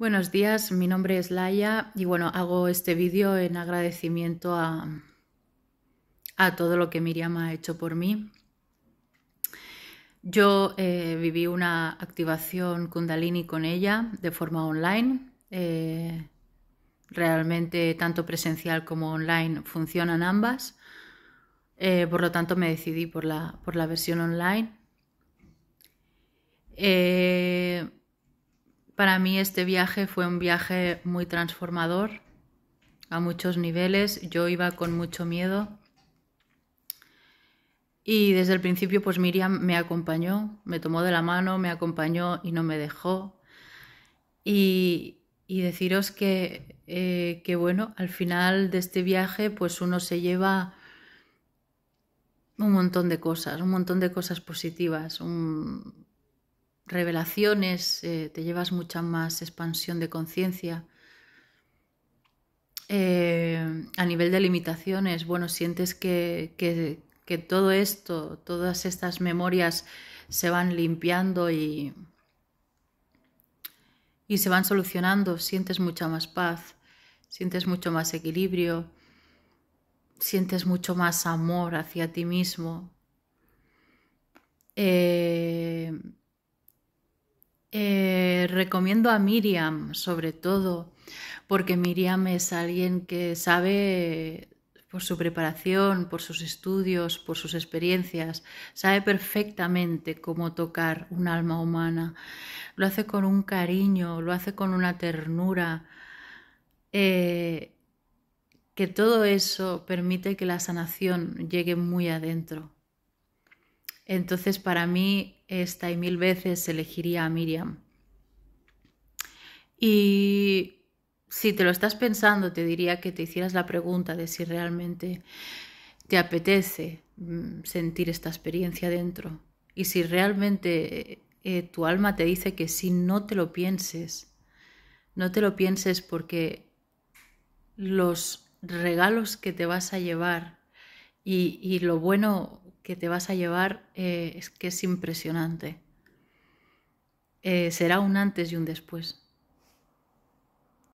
Buenos días, mi nombre es Laia y bueno, hago este vídeo en agradecimiento a, todo lo que Miriam ha hecho por mí. Yo eh, viví una activación kundalini con ella de forma online. Eh, realmente tanto presencial como online funcionan ambas. Eh, por lo tanto, me decidí por la, por la versión online. Para mí este viaje fue un viaje muy transformador a muchos niveles. Yo iba con mucho miedo y desde el principio pues Miriam me acompañó, me tomó de la mano, me acompañó y no me dejó. Y, y deciros que, eh, que bueno, al final de este viaje pues uno se lleva un montón de cosas, un montón de cosas positivas, un, revelaciones, eh, te llevas mucha más expansión de conciencia. Eh, a nivel de limitaciones, bueno, sientes que, todo esto, todas estas memorias se van limpiando y, y se van solucionando, sientes mucha más paz, sientes mucho más equilibrio, sientes mucho más amor hacia ti mismo, eh, eh, recomiendo a Miriam, sobre todo, porque Miriam es alguien que sabe eh, por su preparación, por sus estudios, por sus experiencias, sabe perfectamente cómo tocar un alma humana. Lo hace con un cariño, lo hace con una ternura. Eh, que todo eso permite que la sanación llegue muy adentro. Entonces para mí esta y mil veces elegiría a Miriam. Y si te lo estás pensando, te diría que te hicieras la pregunta de si realmente te apetece mm, sentir esta experiencia dentro. Y si realmente eh, eh, tu alma te dice que sí, no te lo pienses. No te lo pienses porque los regalos que te vas a llevar y, y lo bueno que te vas a llevar eh, es que es impresionante. Eh, será un antes y un después.